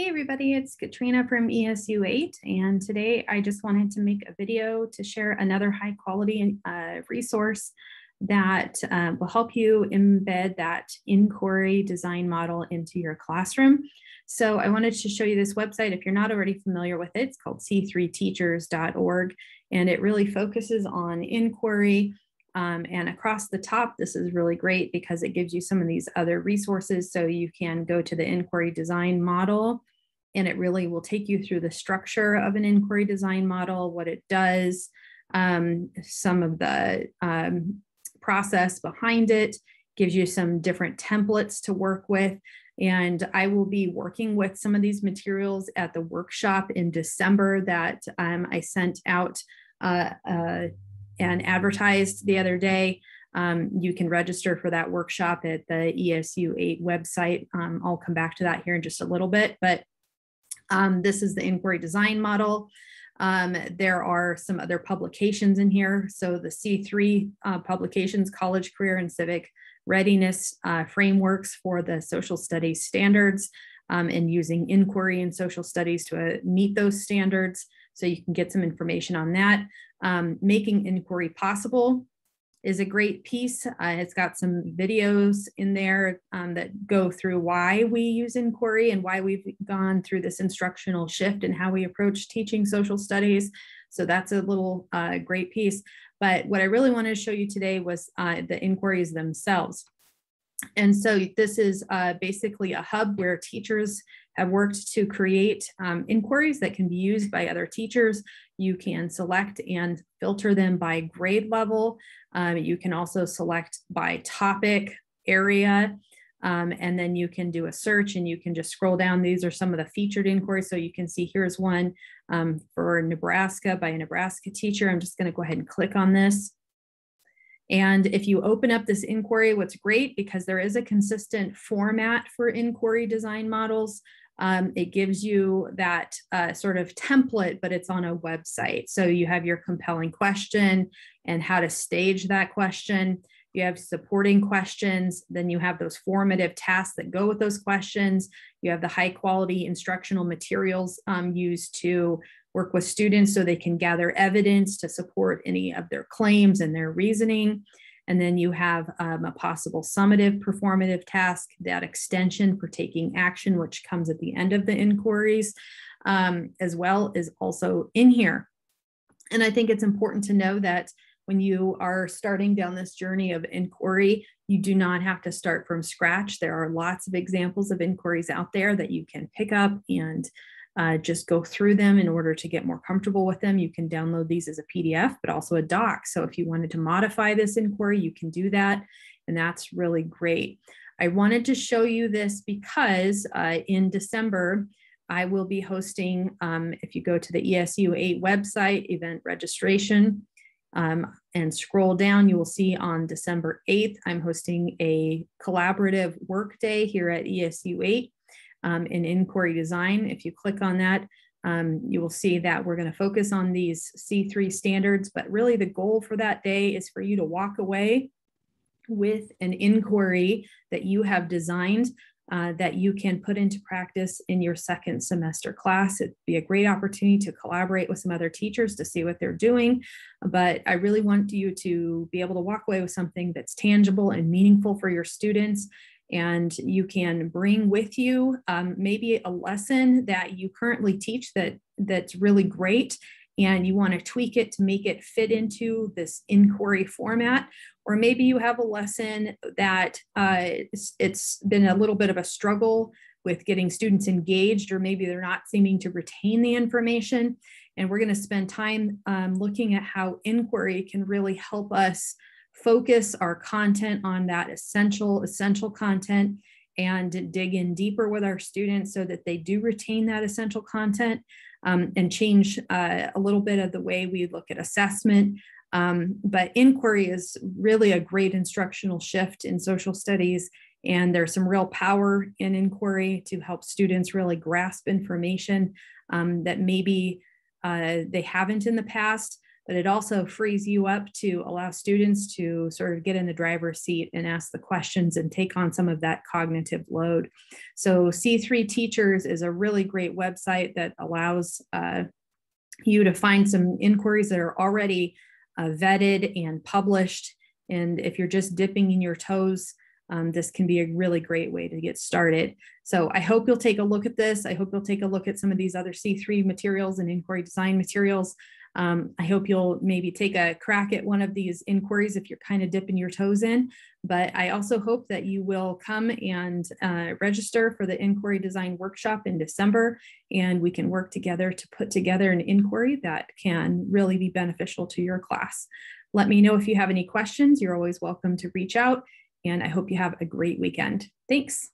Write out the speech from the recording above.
Hey everybody, it's Katrina from ESU8 and today I just wanted to make a video to share another high quality uh, resource that uh, will help you embed that inquiry design model into your classroom. So I wanted to show you this website if you're not already familiar with it, it's called c3teachers.org and it really focuses on inquiry um, and across the top, this is really great because it gives you some of these other resources. So you can go to the inquiry design model and it really will take you through the structure of an inquiry design model, what it does, um, some of the um, process behind it, gives you some different templates to work with. And I will be working with some of these materials at the workshop in December that um, I sent out uh, uh and advertised the other day. Um, you can register for that workshop at the ESU8 website. Um, I'll come back to that here in just a little bit, but um, this is the inquiry design model. Um, there are some other publications in here. So the C3 uh, publications, college, career, and civic readiness uh, frameworks for the social studies standards um, and using inquiry and social studies to uh, meet those standards. So you can get some information on that um, Making Inquiry Possible is a great piece. Uh, it's got some videos in there um, that go through why we use inquiry and why we've gone through this instructional shift and in how we approach teaching social studies. So that's a little uh, great piece. But what I really wanted to show you today was uh, the inquiries themselves. And so this is uh, basically a hub where teachers have worked to create um, inquiries that can be used by other teachers. You can select and filter them by grade level. Um, you can also select by topic, area, um, and then you can do a search and you can just scroll down. These are some of the featured inquiries. So you can see here's one um, for Nebraska by a Nebraska teacher. I'm just gonna go ahead and click on this. And if you open up this inquiry, what's great because there is a consistent format for inquiry design models. Um, it gives you that uh, sort of template, but it's on a website. So you have your compelling question and how to stage that question. You have supporting questions. Then you have those formative tasks that go with those questions. You have the high quality instructional materials um, used to work with students so they can gather evidence to support any of their claims and their reasoning. And then you have um, a possible summative performative task, that extension for taking action, which comes at the end of the inquiries, um, as well is also in here. And I think it's important to know that when you are starting down this journey of inquiry, you do not have to start from scratch. There are lots of examples of inquiries out there that you can pick up and uh, just go through them in order to get more comfortable with them. You can download these as a PDF, but also a doc. So if you wanted to modify this inquiry, you can do that. And that's really great. I wanted to show you this because uh, in December, I will be hosting, um, if you go to the ESU 8 website, event registration, um, and scroll down, you will see on December 8th, I'm hosting a collaborative work day here at ESU 8 um, in inquiry design. If you click on that, um, you will see that we're going to focus on these C3 standards, but really the goal for that day is for you to walk away with an inquiry that you have designed uh, that you can put into practice in your second semester class. It'd be a great opportunity to collaborate with some other teachers to see what they're doing. But I really want you to be able to walk away with something that's tangible and meaningful for your students and you can bring with you um, maybe a lesson that you currently teach that that's really great and you want to tweak it to make it fit into this inquiry format or maybe you have a lesson that uh, it's, it's been a little bit of a struggle with getting students engaged or maybe they're not seeming to retain the information and we're going to spend time um, looking at how inquiry can really help us focus our content on that essential, essential content and dig in deeper with our students so that they do retain that essential content um, and change uh, a little bit of the way we look at assessment. Um, but inquiry is really a great instructional shift in social studies. And there's some real power in inquiry to help students really grasp information um, that maybe uh, they haven't in the past but it also frees you up to allow students to sort of get in the driver's seat and ask the questions and take on some of that cognitive load. So C3 Teachers is a really great website that allows uh, you to find some inquiries that are already uh, vetted and published. And if you're just dipping in your toes, um, this can be a really great way to get started. So I hope you'll take a look at this. I hope you'll take a look at some of these other C3 materials and inquiry design materials. Um, I hope you'll maybe take a crack at one of these inquiries if you're kind of dipping your toes in. But I also hope that you will come and uh, register for the inquiry design workshop in December, and we can work together to put together an inquiry that can really be beneficial to your class. Let me know if you have any questions. You're always welcome to reach out, and I hope you have a great weekend. Thanks.